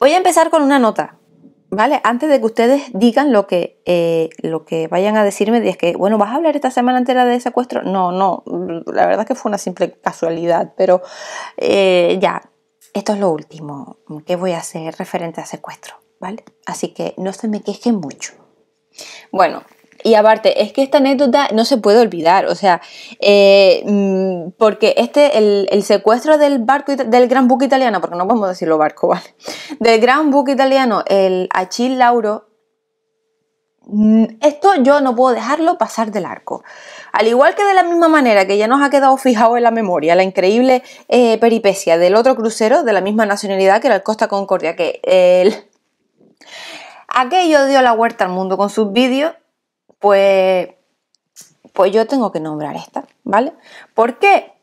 Voy a empezar con una nota, ¿vale? Antes de que ustedes digan lo que, eh, lo que vayan a decirme, es que, bueno, ¿vas a hablar esta semana entera de secuestro? No, no, la verdad es que fue una simple casualidad, pero eh, ya, esto es lo último que voy a hacer referente a secuestro, ¿vale? Así que no se me quejen mucho. Bueno, y aparte, es que esta anécdota no se puede olvidar, o sea, eh, mm, porque este, el, secuestro del barco, del gran buque italiano, porque no podemos decirlo barco, ¿vale? Del gran buque italiano, el Achille Lauro, mm, esto yo no puedo dejarlo pasar del arco. Al igual que de la misma manera que ya nos ha quedado fijado en la memoria la increíble eh, peripecia del otro crucero de la misma nacionalidad que era el Costa Concordia, que el... aquello dio la vuelta al mundo con sus vídeos pues, pues yo tengo que nombrar esta, ¿vale? ¿Por qué?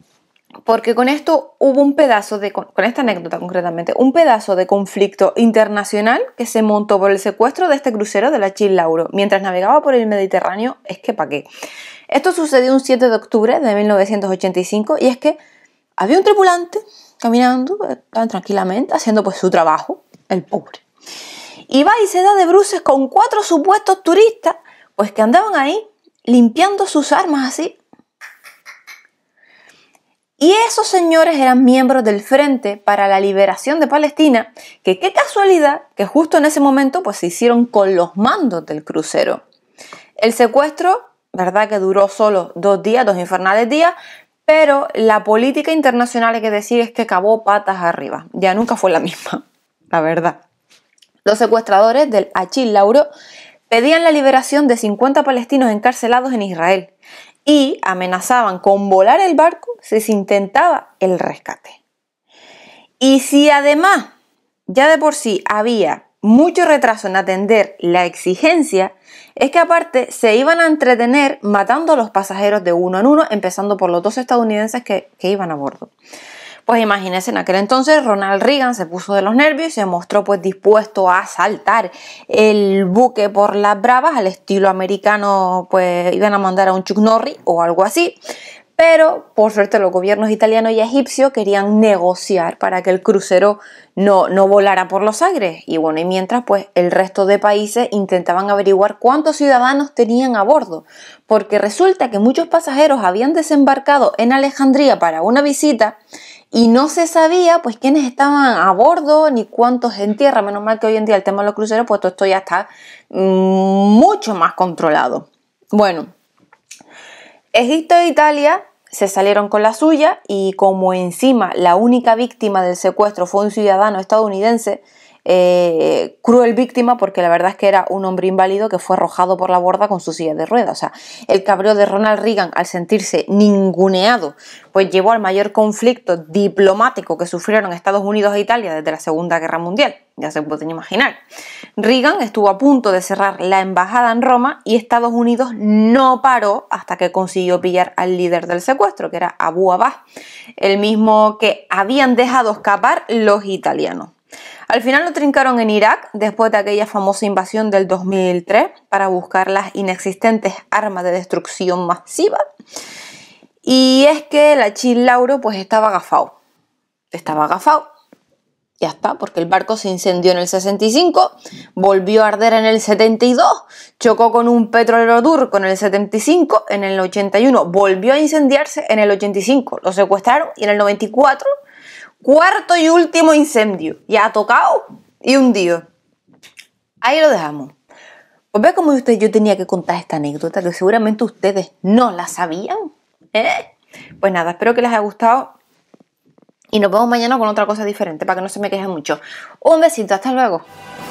Porque con esto hubo un pedazo de, con esta anécdota concretamente, un pedazo de conflicto internacional que se montó por el secuestro de este crucero de la Chillauro, Lauro mientras navegaba por el Mediterráneo, es que pa' qué. Esto sucedió un 7 de octubre de 1985 y es que había un tripulante caminando eh, tan tranquilamente, haciendo pues su trabajo, el pobre. Y va y se da de bruces con cuatro supuestos turistas pues que andaban ahí limpiando sus armas así. Y esos señores eran miembros del Frente para la Liberación de Palestina, que qué casualidad que justo en ese momento pues se hicieron con los mandos del crucero. El secuestro, verdad que duró solo dos días, dos infernales días, pero la política internacional hay que decir es que acabó patas arriba. Ya nunca fue la misma, la verdad. Los secuestradores del Achille Lauro pedían la liberación de 50 palestinos encarcelados en Israel y amenazaban con volar el barco si se intentaba el rescate. Y si además ya de por sí había mucho retraso en atender la exigencia, es que aparte se iban a entretener matando a los pasajeros de uno en uno, empezando por los dos estadounidenses que, que iban a bordo. Pues imagínense, en aquel entonces Ronald Reagan se puso de los nervios y se mostró pues dispuesto a asaltar el buque por las bravas al estilo americano, pues iban a mandar a un Chuck Norris o algo así. Pero por suerte los gobiernos italiano y egipcio querían negociar para que el crucero no, no volara por los agres. Y bueno, y mientras pues el resto de países intentaban averiguar cuántos ciudadanos tenían a bordo. Porque resulta que muchos pasajeros habían desembarcado en Alejandría para una visita y no se sabía pues quiénes estaban a bordo ni cuántos en tierra. Menos mal que hoy en día el tema de los cruceros, pues todo esto ya está mm, mucho más controlado. Bueno, Egipto e Italia se salieron con la suya y como encima la única víctima del secuestro fue un ciudadano estadounidense, eh, cruel víctima, porque la verdad es que era un hombre inválido que fue arrojado por la borda con su silla de ruedas. O sea, el cabreo de Ronald Reagan, al sentirse ninguneado, pues llevó al mayor conflicto diplomático que sufrieron Estados Unidos e Italia desde la Segunda Guerra Mundial. Ya se pueden imaginar. Reagan estuvo a punto de cerrar la embajada en Roma y Estados Unidos no paró hasta que consiguió pillar al líder del secuestro, que era Abu Abbas, el mismo que habían dejado escapar los italianos. Al final lo trincaron en Irak después de aquella famosa invasión del 2003 para buscar las inexistentes armas de destrucción masiva. Y es que el Chin Lauro pues estaba agafado. Estaba agafado. Ya está, porque el barco se incendió en el 65, volvió a arder en el 72, chocó con un petrolero turco en el 75, en el 81 volvió a incendiarse en el 85, lo secuestraron y en el 94 Cuarto y último incendio. Ya ha tocado y hundido. Ahí lo dejamos. Pues ve como usted, yo tenía que contar esta anécdota que seguramente ustedes no la sabían. ¿eh? Pues nada, espero que les haya gustado. Y nos vemos mañana con otra cosa diferente para que no se me quejen mucho. Un besito, hasta luego.